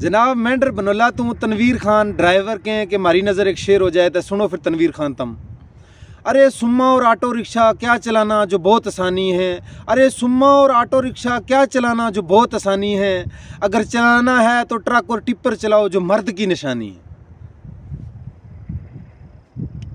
जनाब मैं डर बनोला तू तनवीर खान ड्राइवर के हैं कि हमारी नज़र एक शेर हो जाए तो सुनो फिर तनवीर खान तम अरे सुम्मा और ऑटो रिक्शा क्या चलाना जो बहुत आसानी है अरे सुम्मा और ऑटो रिक्शा क्या चलाना जो बहुत आसानी है अगर चलाना है तो ट्रक और टिप्पर चलाओ जो मर्द की निशानी है